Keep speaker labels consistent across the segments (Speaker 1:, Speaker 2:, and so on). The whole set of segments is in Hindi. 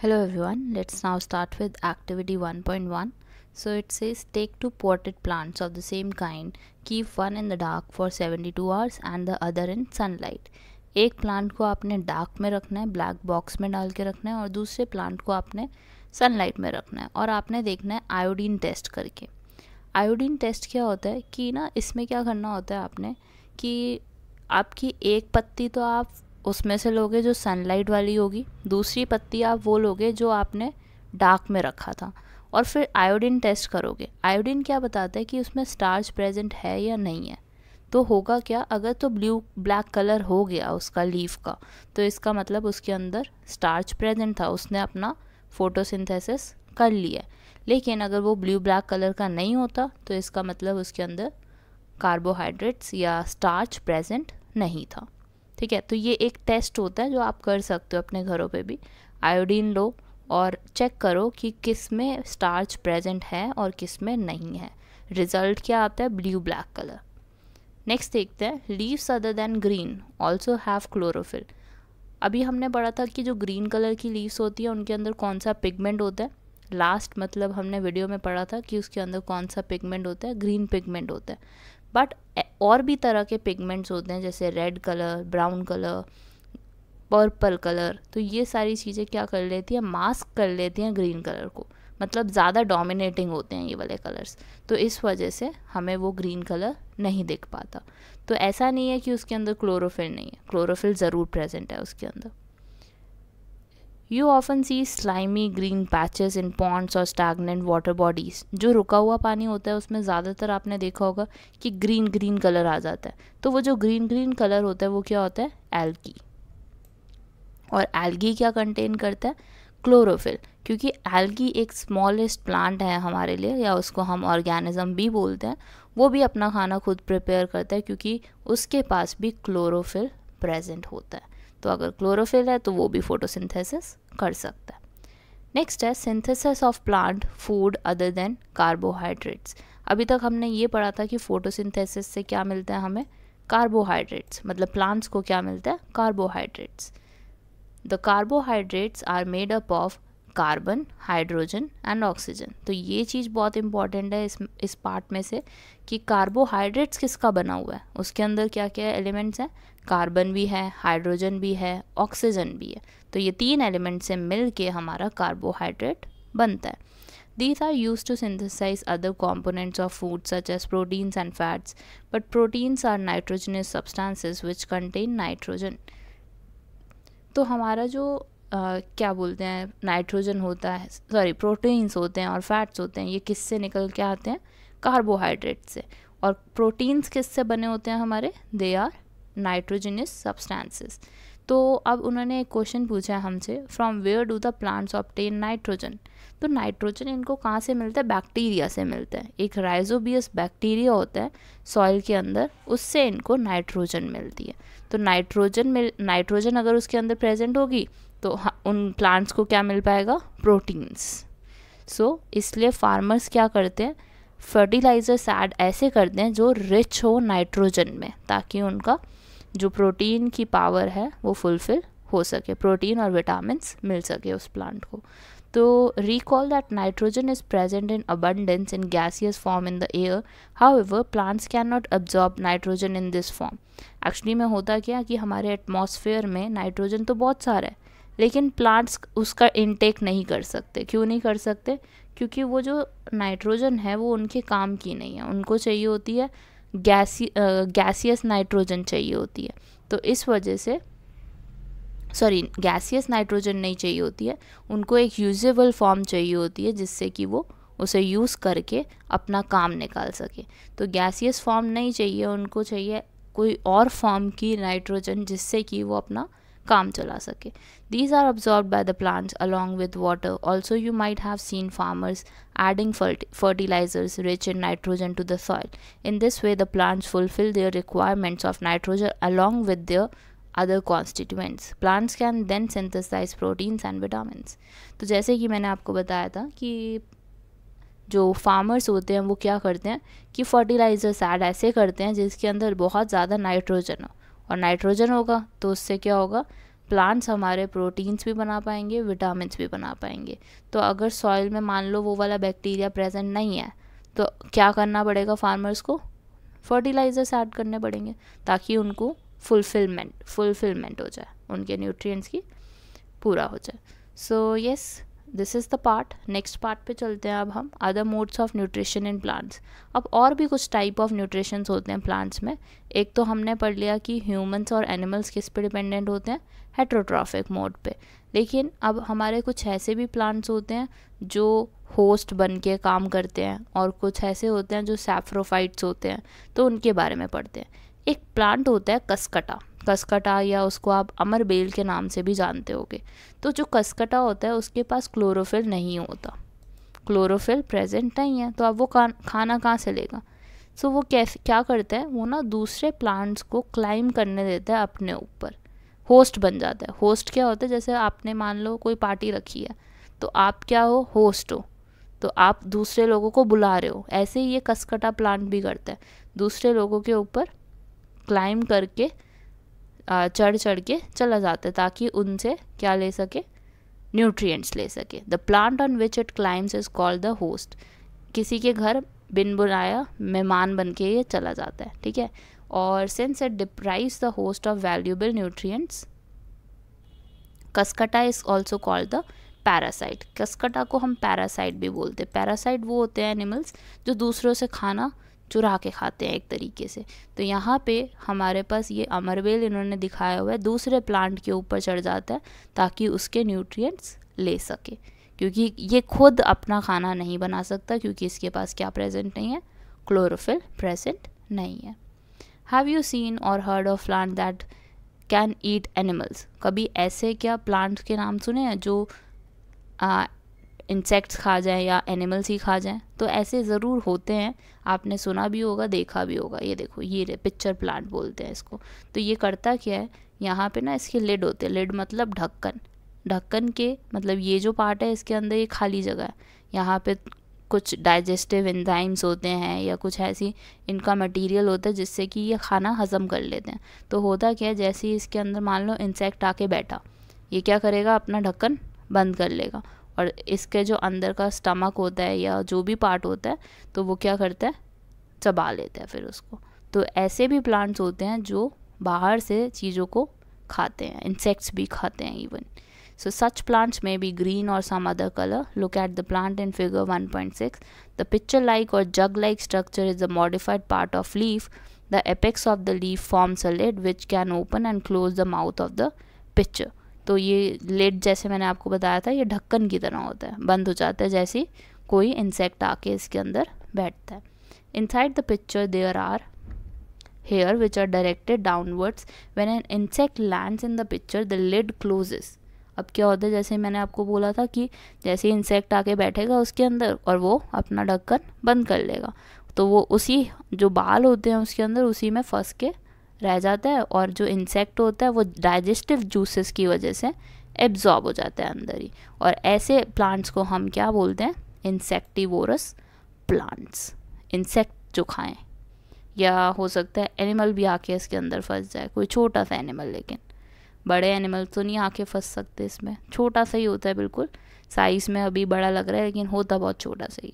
Speaker 1: Hello everyone, let's now start with activity 1.1. So it says take two potted plants of the same kind, keep one in the dark for 72 hours and the other in sunlight. एक प्लांट को आपने डार्क में रखना है ब्लैक बॉक्स में डाल के रखना है और दूसरे प्लांट को आपने सनलाइट में रखना है और आपने देखना है आयोडीन टेस्ट करके आयोडीन टेस्ट क्या होता है कि ना इसमें क्या करना होता है आपने कि आपकी एक पत्ती तो आप उसमें से लोगे जो सनलाइट वाली होगी दूसरी पत्ती आप वो लोगे जो आपने डार्क में रखा था और फिर आयोडीन टेस्ट करोगे आयोडीन क्या बताता है कि उसमें स्टार्च प्रेजेंट है या नहीं है तो होगा क्या अगर तो ब्लू ब्लैक कलर हो गया उसका लीफ का तो इसका मतलब उसके अंदर स्टार्च प्रेजेंट था उसने अपना फोटोसिंथेसिस कर लिया लेकिन अगर वो ब्लू ब्लैक कलर का नहीं होता तो इसका मतलब उसके अंदर कार्बोहाइड्रेट्स या स्टार्च प्रेजेंट नहीं था ठीक है तो ये एक टेस्ट होता है जो आप कर सकते हो अपने घरों पे भी आयोडीन लो और चेक करो कि किस में स्टार्च प्रेजेंट है और किस में नहीं है रिज़ल्ट क्या आता है ब्लू ब्लैक कलर नेक्स्ट देखते हैं leaves other than green also have chlorophyll अभी हमने पढ़ा था कि जो ग्रीन कलर की लीव्स होती है उनके अंदर कौन सा पिगमेंट होता है लास्ट मतलब हमने वीडियो में पढ़ा था कि उसके अंदर कौन सा पिगमेंट होता है ग्रीन पिगमेंट होता है बट और भी तरह के पिगमेंट्स होते हैं जैसे red colour brown colour purple colour तो ये सारी चीज़ें क्या कर लेती हैं मास्क कर लेती हैं ग्रीन कलर को मतलब ज़्यादा डोमिनेटिंग होते हैं ये वाले कलर्स तो इस वजह से हमें वो ग्रीन कलर नहीं दिख पाता तो ऐसा नहीं है कि उसके अंदर क्लोरोफिल नहीं है क्लोरोफिल ज़रूर प्रेजेंट है उसके अंदर you often see slimy green patches in ponds और स्टैगनेंट वाटर बॉडीज़ जो रुका हुआ पानी होता है उसमें ज़्यादातर आपने देखा होगा कि ग्रीन ग्रीन कलर आ जाता है तो वो जो ग्रीन ग्रीन कलर होता है वो क्या होता है एल्गी और एल्गी क्या कंटेन करता है क्लोरोफिल क्योंकि एल्गी एक स्मॉलेस्ट प्लांट है हमारे लिए या उसको हम ऑर्गेनिज्म भी बोलते हैं वो भी अपना खाना खुद प्रिपेयर करता है क्योंकि उसके पास भी क्लोरोफिल प्रेजेंट होता है तो अगर क्लोरोफिल है तो वो भी फोटोसिंथेसिस कर सकता है नेक्स्ट है synthesis of plant food other than carbohydrates अभी तक हमने ये पढ़ा था कि फोटोसिंथेसिस से क्या मिलता है हमें कार्बोहाइड्रेट्स मतलब प्लांट्स को क्या मिलता है carbohydrates the carbohydrates are made up of carbon hydrogen and oxygen तो ये चीज़ बहुत इंपॉर्टेंट है इस इस पार्ट में से कि कार्बोहाइड्रेट्स किसका बना हुआ है उसके अंदर क्या क्या एलिमेंट्स हैं कार्बन भी है हाइड्रोजन भी है ऑक्सीजन भी है तो ये तीन एलिमेंट से मिल के हमारा कार्बोहाइड्रेट बनता है these are use to synthesise other components of food such as proteins and fats but proteins are nitrogenous substances which contain nitrogen तो हमारा जो Uh, क्या बोलते हैं नाइट्रोजन होता है सॉरी प्रोटीन्स होते हैं और फैट्स होते हैं ये किससे निकल के आते हैं कार्बोहाइड्रेट से और प्रोटीन्स किससे बने होते हैं हमारे दे आर नाइट्रोजनस सब्सटेंसेस तो अब उन्होंने एक क्वेश्चन पूछा हमसे from where do the plants obtain nitrogen तो नाइट्रोजन इनको कहाँ से मिलता है बैक्टीरिया से मिलता है एक राइजोबियस बैक्टीरिया होता है सॉइल के अंदर उससे इनको नाइट्रोजन मिलती है तो नाइट्रोजन मिल नाइट्रोजन अगर उसके अंदर प्रेजेंट होगी तो उन प्लांट्स को क्या मिल पाएगा प्रोटीन्स सो so, इसलिए फार्मर्स क्या करते हैं फर्टिलाइजर्स ऐड ऐसे करते हैं जो रिच हो नाइट्रोजन में ताकि उनका जो प्रोटीन की पावर है वो फुलफ़िल हो सके प्रोटीन और विटामिन मिल सके उस प्लांट को तो recall nitrogen is present in abundance in gaseous form in the air however plants can not absorb nitrogen in this form actually में होता क्या कि हमारे एटमोसफेयर में नाइट्रोजन तो बहुत सारा है लेकिन प्लांट्स उसका इनटेक नहीं कर सकते क्यों नहीं कर सकते क्योंकि वो जो नाइट्रोजन है वो उनके काम की नहीं है उनको चाहिए होती है गैसी गैसियस नाइट्रोजन चाहिए होती है तो इस वजह से सॉरी गैसियस नाइट्रोजन नहीं चाहिए होती है उनको एक यूजेबल फॉर्म चाहिए होती है जिससे कि वो उसे यूज़ करके अपना काम निकाल सके तो गैसियस फॉर्म नहीं चाहिए उनको चाहिए कोई और फॉर्म की नाइट्रोजन जिससे कि वो अपना काम चला सके these are absorbed by the plants along with water also you might have seen farmers adding fertilisers rich in nitrogen to the soil in this way the plants fulfil their requirements of nitrogen along with their other constituents plants can then synthesise proteins and vitamin तो जैसे कि मैंने आपको बताया था कि जो फार्मर्स होते हैं वो क्या करते हैं कि फर्टिलाइजर्स ऐड ऐसे करते हैं जिसके अंदर बहुत ज़्यादा नाइट्रोजन हो और नाइट्रोजन होगा तो उससे क्या होगा प्लांट्स हमारे प्रोटीन्स भी बना पाएंगे विटामिन भी बना पाएंगे तो अगर सॉइल में मान लो वो वाला बैक्टीरिया प्रेजेंट नहीं है तो क्या करना पड़ेगा फार्मर्स को फर्टिलाइज़र्स ऐड करने पड़ेंगे ताकि उनको फुलफिलमेंट फुलफिलमेंट हो जाए उनके न्यूट्रिएंट्स की पूरा हो जाए so so, yes yes, this is the part next part पे चलते हैं अब हम other modes of nutrition in plants अब और भी कुछ टाइप ऑफ न्यूट्रिशंस होते हैं प्लांट्स में एक तो हमने पढ़ लिया कि ह्यूमंस और एनिमल्स किस पे डिपेंडेंट होते हैं हेट्रोट्रॉफिक मोड पे लेकिन अब हमारे कुछ ऐसे भी प्लांट्स होते हैं जो होस्ट बन के काम करते हैं और कुछ ऐसे होते हैं जो सेफ्रोफाइट्स होते हैं तो उनके बारे में पढ़ते हैं एक प्लांट होता है कसकटा कसकटा या उसको आप अमर बेल के नाम से भी जानते होगे तो जो कसकटा होता है उसके पास क्लोरोफिल नहीं होता क्लोरोफिल प्रेजेंट नहीं है तो अब वो खाना कहाँ से लेगा सो so, वो कैसे क्या करता है वो ना दूसरे प्लांट्स को क्लाइम करने देता है अपने ऊपर होस्ट बन जाता है होस्ट क्या होता है जैसे आपने मान लो कोई पार्टी रखी है तो आप क्या हो होस्ट हो तो आप दूसरे लोगों को बुला रहे हो ऐसे ही ये कसकटा प्लांट भी करता है दूसरे लोगों के ऊपर क्लाइम करके चढ़ चढ़ के चला जाता है ताकि उनसे क्या ले सके न्यूट्रिएंट्स ले सके the plant on which it climbs is called the host किसी के घर बिन बुलाया मेहमान बन के ये चला जाता है ठीक है और since it deprives the host of valuable nutrients Cuscuta is also called the parasite Cuscuta को हम पैरासाइट भी बोलते हैं पैरासाइट वो होते हैं एनिमल्स जो दूसरों से खाना चुरा के खाते हैं एक तरीके से तो यहाँ पे हमारे पास ये अमरबेल इन्होंने दिखाया हुआ है दूसरे प्लांट के ऊपर चढ़ जाता है ताकि उसके न्यूट्रिएंट्स ले सके क्योंकि ये खुद अपना खाना नहीं बना सकता क्योंकि इसके पास क्या प्रेजेंट नहीं है क्लोरोफिल प्रेजेंट नहीं है have you seen or heard of plant that can eat animals कभी ऐसे क्या प्लांट्स के नाम सुने हैं जो इंसेक्ट्स खा जाएं या एनिमल्स ही खा जाएं तो ऐसे ज़रूर होते हैं आपने सुना भी होगा देखा भी होगा ये देखो ये पिक्चर प्लांट बोलते हैं इसको तो ये करता क्या है यहाँ पे ना इसके लिड होते हैं लिड मतलब ढक्कन ढक्कन के मतलब ये जो पार्ट है इसके अंदर ये खाली जगह है यहाँ पे कुछ डाइजेस्टिव एंजाइम्स होते हैं या कुछ ऐसी इनका मटेरियल होता है जिससे कि ये खाना हज़म कर लेते हैं तो होता क्या है जैसे ही इसके अंदर मान लो इंसेक्ट आके बैठा ये क्या करेगा अपना ढक्कन बंद कर लेगा और इसके जो अंदर का स्टमक होता है या जो भी पार्ट होता है तो वो क्या करता है चबा लेता है फिर उसको तो ऐसे भी प्लांट्स होते हैं जो बाहर से चीज़ों को खाते हैं इंसेक्ट्स भी खाते हैं इवन सो सच प्लांट्स में भी green or some other colour look at the plant in figure 1.6 point six the picture like or jug like structure is a modified part of leaf the apex of the leaf form a lid which can open and close the mouth of the picture तो ये लेड जैसे मैंने आपको बताया था ये ढक्कन की तरह होता है बंद हो जाता है जैसे कोई इंसेक्ट आके इसके अंदर बैठता है inside the picture there are hair which are directed downwards when an insect land in the picture the lid closes अब क्या होता है जैसे मैंने आपको बोला था कि जैसे इंसेक्ट आके बैठेगा उसके अंदर और वो अपना ढक्कन बंद कर लेगा तो वो उसी जो बाल होते हैं उसके अंदर उसी में फंस के रह जाता है और जो इंसेक्ट होता है वो डाइजेस्टिव जूसेस की वजह से एब्जॉर्ब हो जाता है अंदर ही और ऐसे प्लांट्स को हम क्या बोलते हैं इंसेक्टिवोरस प्लांट्स इंसेक्ट जो खाएं या हो सकता है एनिमल भी आके इसके अंदर फंस जाए कोई छोटा सा एनिमल लेकिन बड़े एनिमल तो नहीं आके फंस सकते इसमें छोटा सा ही होता है बिल्कुल साइज़ में अभी बड़ा लग रहा है लेकिन होता बहुत छोटा सा ही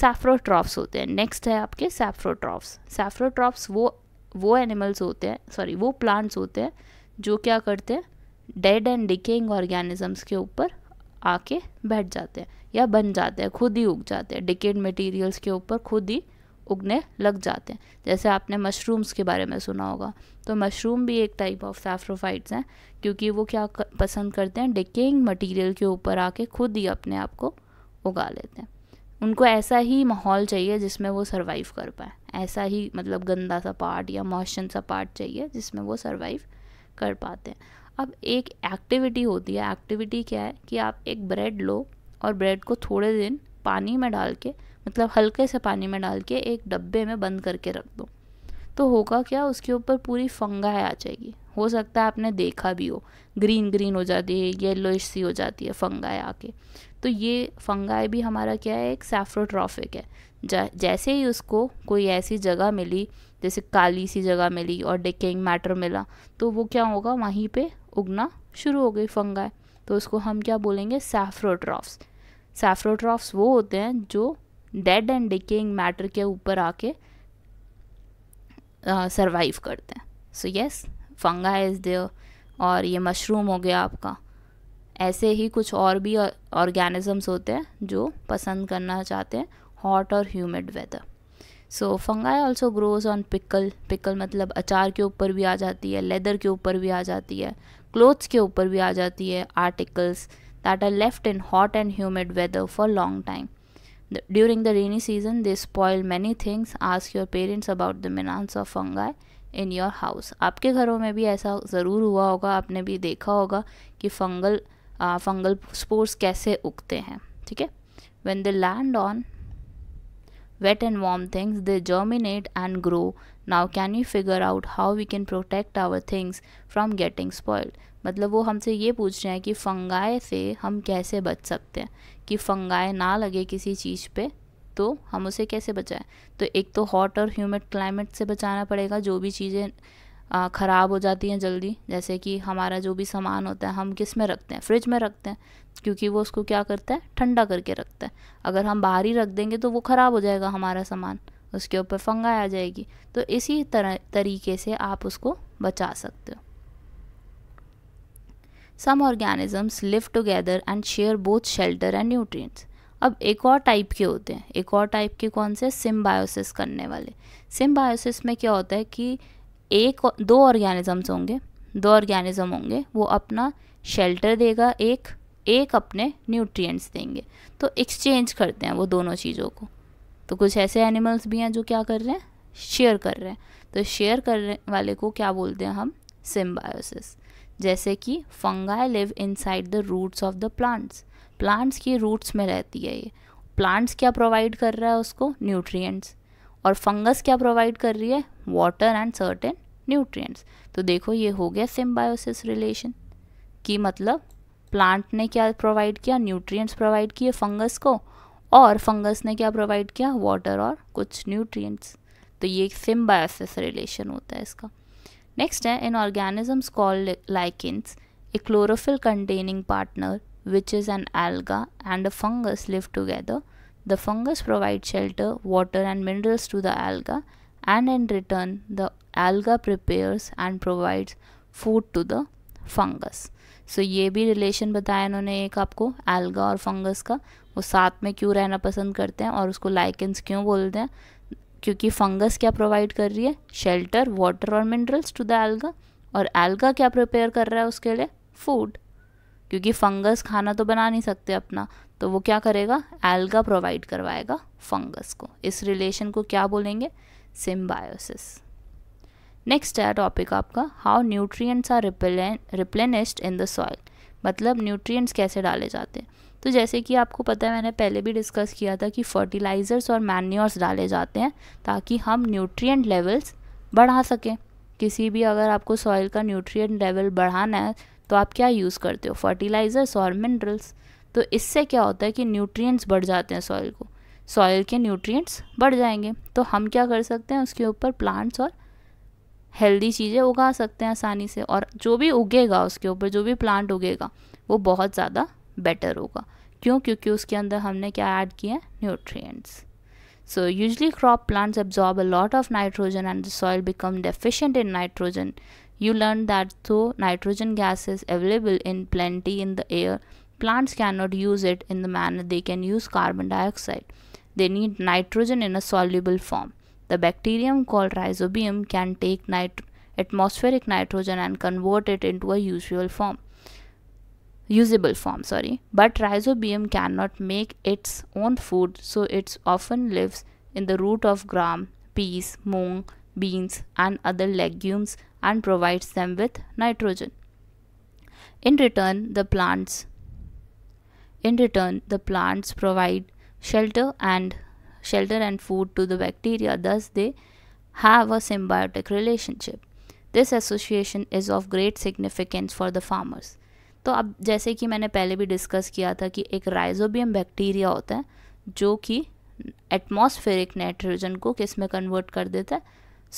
Speaker 1: सैफ्रोट्रॉफ्स होते हैं नेक्स्ट है आपके सैफ्रोट्रॉफ्स सैफ्रोट्रॉफ्स वो वो एनिमल्स होते हैं सॉरी वो प्लांट्स होते हैं जो क्या करते हैं डेड एंड डिकेइंग ऑर्गेनिजम्स के ऊपर आके बैठ जाते हैं या बन जाते हैं खुद ही उग जाते हैं डिकेड मटेरियल्स के ऊपर खुद ही उगने लग जाते हैं जैसे आपने मशरूम्स के बारे में सुना होगा तो मशरूम भी एक टाइप ऑफ सैफ्रोफाइट्स हैं क्योंकि वो क्या पसंद करते हैं डिकेइंग मटेरियल के ऊपर आके खुद ही अपने आप को उगा लेते हैं उनको ऐसा ही माहौल चाहिए जिसमें वो सर्वाइव कर पाए ऐसा ही मतलब गंदा सा पार्ट या मोशन सा पार्ट चाहिए जिसमें वो सर्वाइव कर पाते हैं अब एक एक्टिविटी होती है एक्टिविटी क्या है कि आप एक ब्रेड लो और ब्रेड को थोड़े दिन पानी में डाल के मतलब हल्के से पानी में डाल के एक डब्बे में बंद करके रख दो तो होगा क्या उसके ऊपर पूरी फंगाई आ जाएगी हो सकता है आपने देखा भी हो ग्रीन ग्रीन हो जाती है येलोइ सी हो जाती है फंगाई आके तो ये फंगाई भी हमारा क्या है एक सेफ्रोट्रॉफिक है जैसे ही उसको कोई ऐसी जगह मिली जैसे काली सी जगह मिली और डिकेइंग मैटर मिला तो वो क्या होगा वहीं पे उगना शुरू हो गई फंगाई तो उसको हम क्या बोलेंगे सेफ्रोट्रॉफ्स सेफ्रोट्रॉफ्स वो होते हैं जो डेड एंड डिकेइंग मैटर के ऊपर आके सर्वाइव करते हैं so yes fungi is there और ये मशरूम हो गया आपका ऐसे ही कुछ और भी ऑर्गेनिजम्स होते हैं जो पसंद करना चाहते हैं हॉट और humid weather so fungi also grows on pickle pickle मतलब अचार के ऊपर भी आ जाती है लेदर के ऊपर भी आ जाती है क्लोथ्स के ऊपर भी आ जाती है articles that are left in hot and humid weather for long time during the rainy season they spoil many things ask your parents about the menace of fungi in your house आपके घरों में भी ऐसा ज़रूर हुआ होगा आपने भी देखा होगा कि फंगल फंगल स्पोर्स कैसे उगते हैं ठीक है when they land on wet and warm things they germinate and grow now can you figure out how we can protect our things from getting spoiled मतलब वो हमसे ये पूछ रहे हैं कि फंगाए से हम कैसे बच सकते हैं कि फंगाए ना लगे किसी चीज़ पे तो हम उसे कैसे बचाएं तो एक तो हॉट और ह्यूमिड क्लाइमेट से बचाना पड़ेगा जो भी चीज़ें ख़राब हो जाती हैं जल्दी जैसे कि हमारा जो भी सामान होता है हम किस में रखते हैं फ्रिज में रखते हैं क्योंकि वो उसको क्या करता है ठंडा करके रखता है अगर हम बाहर ही रख देंगे तो वो ख़राब हो जाएगा हमारा सामान उसके ऊपर फंगाई आ जाएगी तो इसी तरह तरीके से आप उसको बचा सकते हो some organisms live together and share both shelter and nutrients अब एक और टाइप के होते हैं एक और टाइप के कौन से सिम्बायोसिस करने वाले सिम्बायोसिस में क्या होता है कि एक दो ऑर्गेनिज़म्स होंगे दो ऑर्गेनिज़म होंगे वो अपना शेल्टर देगा एक एक अपने न्यूट्रिएंट्स देंगे तो एक्सचेंज करते हैं वो दोनों चीज़ों को तो कुछ ऐसे एनिमल्स भी हैं जो क्या कर रहे हैं शेयर कर रहे हैं तो शेयर करने वाले को क्या बोलते हैं हम सिम्बायोसिस जैसे कि fungi live inside the roots of the plants plants की रूट्स में रहती है ये प्लांट्स क्या प्रोवाइड कर रहा है उसको न्यूट्रिएंट्स और फंगस क्या प्रोवाइड कर रही है वाटर एंड सर्टेन न्यूट्रिएंट्स तो देखो ये हो गया सिम्बायोसिस रिलेशन कि मतलब प्लांट ने क्या प्रोवाइड किया न्यूट्रिएंट्स प्रोवाइड किए फंगस को और फंगस ने क्या प्रोवाइड किया वाटर और कुछ न्यूट्रिएंट्स तो ये एक सिम्बायोसिस रिलेशन होता है इसका नेक्स्ट है in organisms called lichens a chlorophyll containing partner which is an alga and a fungus live together The fungus provides shelter, water, and minerals to the alga, and in return, the alga prepares and provides food to the fungus so ये भी रिलेशन बताया इन्होंने एक आपको एल्गा और फंगस का वो साथ में क्यों रहना पसंद करते हैं और उसको लाइकेंस क्यों बोलते हैं क्योंकि फंगस क्या प्रोवाइड कर रही है शेल्टर वाटर और मिनरल्स टू द एल्गा और एल्गा क्या प्रिपेयर कर रहा है उसके लिए फूड क्योंकि फंगस खाना तो बना नहीं सकते अपना तो वो क्या करेगा एल्गा प्रोवाइड करवाएगा फंगस को इस रिलेशन को क्या बोलेंगे सिम्बायोसिस नेक्स्ट है टॉपिक आपका how nutrients are replenished in the soil मतलब न्यूट्रिएंट्स कैसे डाले जाते हैं तो जैसे कि आपको पता है मैंने पहले भी डिस्कस किया था कि फर्टिलाइज़र्स और मैन्योर्स डाले जाते हैं ताकि हम न्यूट्रिएंट लेवल्स बढ़ा सकें किसी भी अगर आपको सॉइल का न्यूट्रिएंट लेवल बढ़ाना है तो आप क्या यूज़ करते हो फर्टिलाइज़र्स और मिनरल्स तो इससे क्या होता है कि न्यूट्रिएंट्स बढ़ जाते हैं सॉइल को सॉइल के न्यूट्रिएंट्स बढ़ जाएंगे तो हम क्या कर सकते हैं उसके ऊपर प्लांट्स और हेल्दी चीज़ें उगा सकते हैं आसानी से और जो भी उगेगा उसके ऊपर जो भी प्लांट उगेगा वो बहुत ज़्यादा बेटर होगा क्यों क्योंकि उसके अंदर हमने क्या ऐड किया है nutrients so usually crop plants absorb a lot of nitrogen and the soil become deficient in nitrogen you learn that though nitrogen gases available in plenty in the air Plants cannot use it in the manner they can use carbon dioxide. They need nitrogen in a soluble form. The bacterium called rhizobium can take nit atmospheric nitrogen and convert it into a usual form usable form sorry but rhizobium cannot make its own food so it often lives in the root of gram peas mung beans and other legumes and provides them with nitrogen in return the plants In return, the plants provide shelter and shelter and food to the bacteria, thus they have a symbiotic relationship. This association is of great significance for the farmers. तो अब जैसे कि मैंने पहले भी डिस्कस किया था कि एक राइजोबियम बैक्टीरिया होता है जो कि एटमॉस्फेरिक नाइट्रोजन को किस में कन्वर्ट कर देता है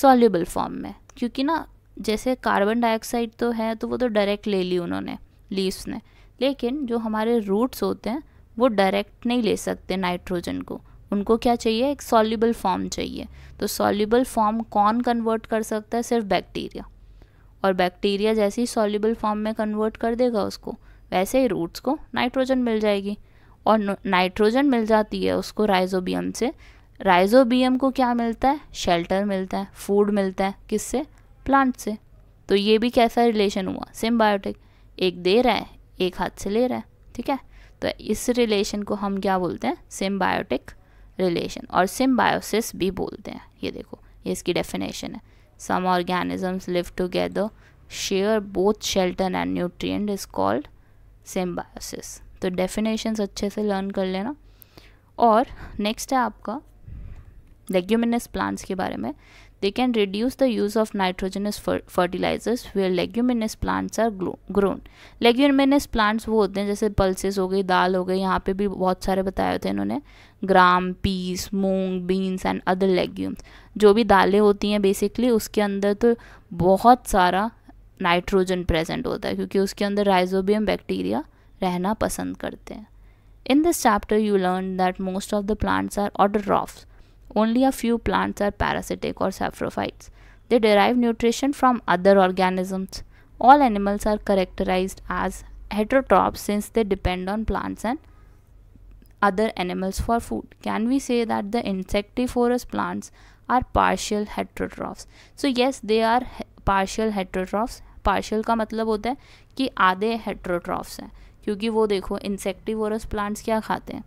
Speaker 1: सॉल्यूबल फॉर्म में क्योंकि ना जैसे कार्बन डाइऑक्साइड तो है तो वो तो डायरेक्ट ले ली उन्होंने लीव्स ने लेकिन जो हमारे रूट्स होते हैं वो डायरेक्ट नहीं ले सकते नाइट्रोजन को उनको क्या चाहिए एक सॉल्यूबल फॉर्म चाहिए तो सॉल्यूबल फॉर्म कौन कन्वर्ट कर सकता है सिर्फ बैक्टीरिया और बैक्टीरिया जैसे ही सॉल्यूबल फॉर्म में कन्वर्ट कर देगा उसको वैसे ही रूट्स को नाइट्रोजन मिल जाएगी और नाइट्रोजन मिल जाती है उसको राइजोबियम से राइजोबियम को क्या मिलता है शेल्टर मिलता है फूड मिलता है किससे प्लांट से तो ये भी कैसा रिलेशन हुआ सिम्बायोटिक एक दे रहा है एक हाथ से ले रहा है ठीक है तो इस रिलेशन को हम क्या बोलते हैं सिम्बायोटिक रिलेशन और सिम्बायोसिस भी बोलते हैं ये देखो ये इसकी डेफिनेशन है some organisms live together share both shelter and nutrient is called symbiosis तो डेफिनेशंस अच्छे से लर्न कर लेना और नेक्स्ट है आपका लेग्यूमिनस प्लांट्स के बारे में they can reduce the use of nitrogenous fer fertilizers where leguminous are grown grown leguminous plants वो होते हैं जैसे pulses हो गई दाल हो गई यहाँ पर भी बहुत सारे बताए थे इन्होंने gram peas moong beans and other legumes जो भी दालें होती हैं बेसिकली उसके अंदर तो बहुत सारा नाइट्रोजन प्रेजेंट होता है क्योंकि उसके अंदर राइजोबियम बैक्टीरिया रहना पसंद करते हैं in this chapter you learn that most of the plants are autotrophs Only a few plants are parasitic or saprophytes. They derive nutrition from other organisms. All animals are characterized as heterotrophs since they depend on plants and other animals for food. Can we say that the insectivorous plants are partial heterotrophs? So yes, they are he partial heterotrophs. Partial का मतलब होता है कि आधे heterotrophs हैं क्योंकि वो देखो insectivorous plants क्या खाते हैं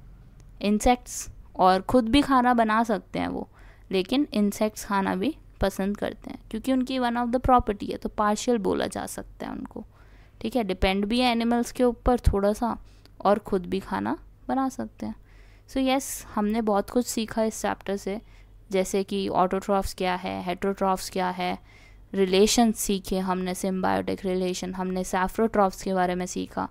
Speaker 1: Insects और ख़ुद भी खाना बना सकते हैं वो लेकिन इंसेक्ट्स खाना भी पसंद करते हैं क्योंकि उनकी वन ऑफ द प्रॉपर्टी है तो पार्शियल बोला जा सकता है उनको ठीक है डिपेंड भी है एनिमल्स के ऊपर थोड़ा सा और ख़ुद भी खाना बना सकते हैं सो so यस yes, हमने बहुत कुछ सीखा इस चैप्टर से जैसे कि ऑटोट्रॉफ्स क्या है हेट्रोट्रॉफ्स क्या है रिलेशन सीखे हमने सिम्बायोटिक रिलेशन हमने सेफ्रोट्रॉफ्स के बारे में सीखा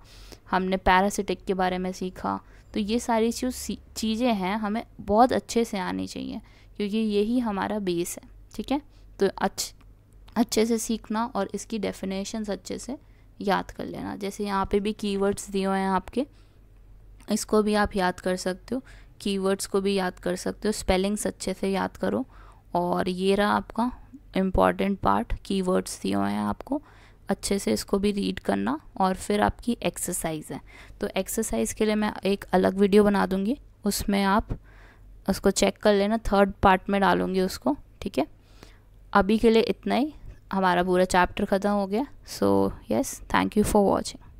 Speaker 1: हमने पैरासिटिक के बारे में सीखा तो ये सारी जो चीज़ें हैं हमें बहुत अच्छे से आनी चाहिए क्योंकि यही हमारा बेस है ठीक है तो अच्छ अच्छे से सीखना और इसकी डेफिनेशंस अच्छे से याद कर लेना जैसे यहाँ पे भी कीवर्ड्स दिए हुए हैं आपके इसको भी आप याद कर सकते हो कीवर्ड्स को भी याद कर सकते हो स्पेलिंग्स अच्छे से याद करो और ये रहा आपका इम्पॉर्टेंट पार्ट कीवर्ड्स दिए हुए हैं आपको अच्छे से इसको भी रीड करना और फिर आपकी एक्सरसाइज है तो एक्सरसाइज के लिए मैं एक अलग वीडियो बना दूँगी उसमें आप उसको चेक कर लेना थर्ड पार्ट में डालूँगी उसको ठीक है अभी के लिए इतना ही हमारा पूरा चैप्टर ख़त्म हो गया so yes thank you for watching